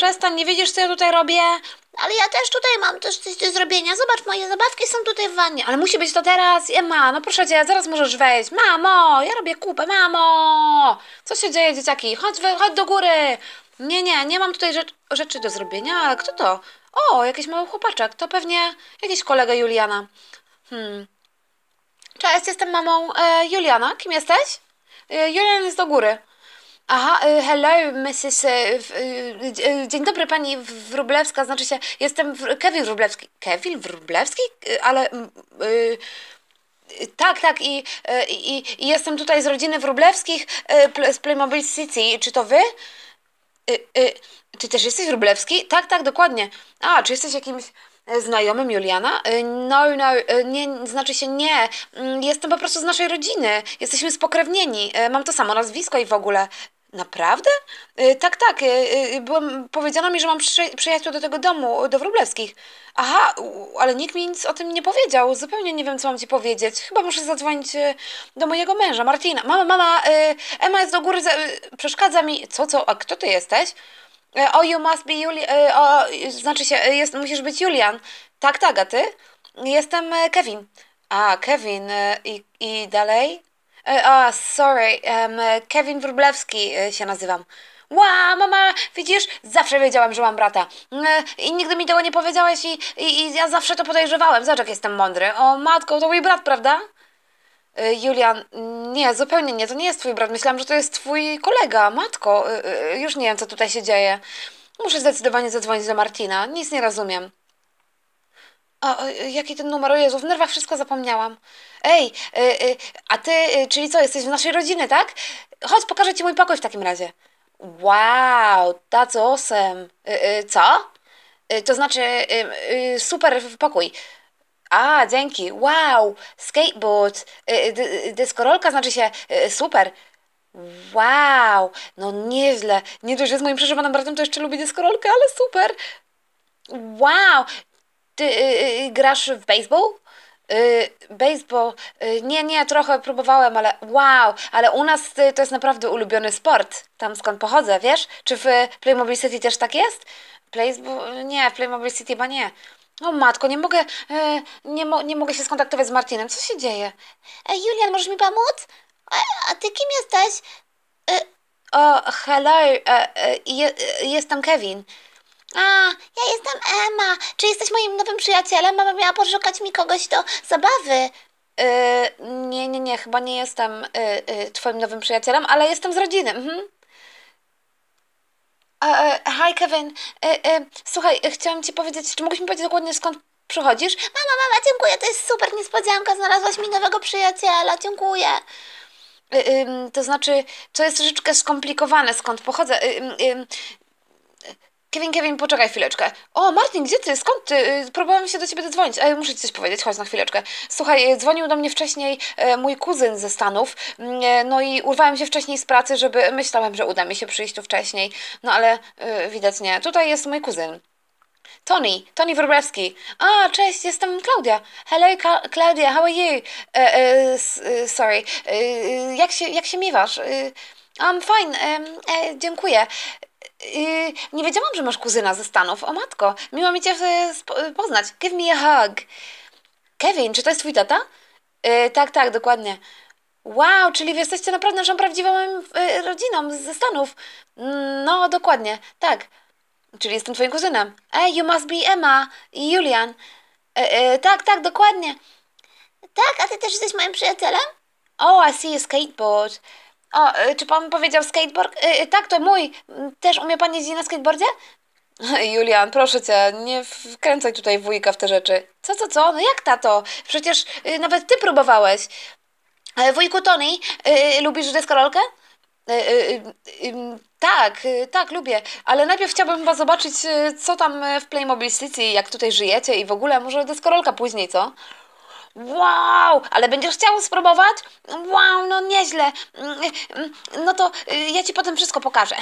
przestań, nie widzisz, co ja tutaj robię? Ale ja też tutaj mam też coś do zrobienia. Zobacz, moje zabawki są tutaj w wannie. Ale musi być to teraz. Ema, no proszę cię, zaraz możesz wejść. Mamo, ja robię kupę, mamo. Co się dzieje, dzieciaki? Chodź, wy, chodź do góry. Nie, nie, nie mam tutaj rzecz, rzeczy do zrobienia, ale kto to? O, jakiś mały chłopaczek. To pewnie jakiś kolega Juliana. Hmm. Cześć, jestem mamą e, Juliana. Kim jesteś? E, Julian jest do góry. Aha, y, hello, Mrs. Y, y, dzień dobry, pani Wróblewska, znaczy się, jestem Kevin Wróblewski. Kevin Wróblewski? Ale... Mm, tak, tak, i, i, i, jestem tutaj z rodziny Wróblewskich z Playmobil City. Czy to wy? czy też jesteś Wróblewski? Tak, tak, dokładnie. A, czy jesteś jakimś znajomym Juliana? No, no, nie, znaczy się nie. Mm, jestem po prostu z naszej rodziny. Jesteśmy spokrewnieni. Mam to samo nazwisko i w ogóle. Naprawdę? Y, tak, tak. Y, y, byłam, powiedziano mi, że mam przy, przyjaciół do tego domu, do Wróblewskich. Aha, ale nikt mi nic o tym nie powiedział. Zupełnie nie wiem, co mam ci powiedzieć. Chyba muszę zadzwonić do mojego męża, Martina. Mama, mama, Emma jest do góry, przeszkadza mi. Co, co? A kto ty jesteś? Oh, you must be Julian. O, znaczy się, jest, musisz być Julian. Tak, tak, a ty? Jestem Kevin. A, Kevin. I, i dalej? Ah, sorry, um, Kevin Wróblewski e, się nazywam. Ła, mama, widzisz, zawsze wiedziałam, że mam brata. Mm, I nigdy mi tego nie powiedziałeś i, i, i ja zawsze to podejrzewałem. Zobacz, jak jestem mądry. O, matko, to mój brat, prawda? Julian, nie, zupełnie nie, to nie jest twój brat. Myślałam, że to jest twój kolega, matko. Już nie wiem, co tutaj się dzieje. Muszę zdecydowanie zadzwonić do Martina. Nic nie rozumiem. O, e, e, jaki ten numer? O Jezu, w nerwach wszystko zapomniałam. Ej, y, y, a ty, y, czyli co, jesteś w naszej rodziny, tak? Chodź, pokażę ci mój pokój w takim razie. Wow, that's awesome. co? to znaczy, super pokój. A, dzięki. Wow, skateboard. Y, dyskorolka znaczy się super. Wow, no nieźle. Nie dość, że z moim przeżywanym bratem to jeszcze lubię dyskorolkę, ale super. Wow, ty y, y, y, grasz w baseball? Yy, baseball, yy, nie, nie, trochę próbowałem, ale wow, ale u nas yy, to jest naprawdę ulubiony sport, tam skąd pochodzę, wiesz? Czy w Playmobil City też tak jest? Baseball, nie, w Playmobil City chyba nie. O matko, nie mogę, nie, mo nie mogę się skontaktować z Martinem, co się dzieje? E, Julian, możesz mi pomóc? A, a ty kim jesteś? E, o, hello, e, jestem Kevin. A, ja jestem Emma. Czy jesteś moim nowym przyjacielem? Mama miała poszukać mi kogoś do zabawy. Yy, nie, nie, nie, chyba nie jestem yy, yy, twoim nowym przyjacielem, ale jestem z rodziny. Mhm. hi Kevin, słuchaj, chciałam ci powiedzieć, czy mógłbyś mi powiedzieć dokładnie skąd przychodzisz? Mama, mama, dziękuję, to jest super niespodzianka, znalazłaś mi nowego przyjaciela, dziękuję. to znaczy, to jest troszeczkę skomplikowane skąd pochodzę. Kevin, Kevin, poczekaj chwileczkę. O, Martin, gdzie ty? Skąd ty? Y, próbowałem się do ciebie dodzwonić. Ej, muszę ci coś powiedzieć, chodź na chwileczkę. Słuchaj, y, dzwonił do mnie wcześniej e, mój kuzyn ze Stanów, mm, e, no i urwałem się wcześniej z pracy, żeby... Myślałem, że uda mi się przyjść tu wcześniej, no ale y, widać nie. Tutaj jest mój kuzyn. Tony, Tony Wróblewski. A, cześć, jestem Klaudia. Hello, Ka Klaudia, how are you? Uh, uh, sorry, uh, jak, się, jak się miewasz? I'm fine, um, dziękuję. Yy, nie wiedziałam, że masz kuzyna ze Stanów. O matko, miło mi cię e, e, poznać. Give me a hug. Kevin, czy to jest twój tata? Yy, tak, tak, dokładnie. Wow, czyli wy jesteście naprawdę naszą prawdziwą yy, rodziną ze Stanów. No, dokładnie, tak. Czyli jestem twoim kuzynem. Ej, you must be Emma i Julian. tak, tak, dokładnie. Tak, a ty też jesteś moim przyjacielem? Oh, I see a skateboard. O, y, czy pan powiedział skateboard? Y, y, tak, to mój. Też umie pan jeździć na skateboardzie? Julian, proszę cię, nie wkręcaj tutaj wujka w te rzeczy. Co, co, co? No jak tato? Przecież nawet ty próbowałeś. E, wujku Tony, lubisz deskorolkę? E, mm, tak, tak, lubię. Ale najpierw chciałbym was zobaczyć, co tam e, w Playmobil City, jak tutaj żyjecie i w ogóle może deskorolka później, co? Wow, ale będziesz chciał spróbować? Wow, no nieźle. Mm, mm, mm, no to y, ja ci potem wszystko pokażę.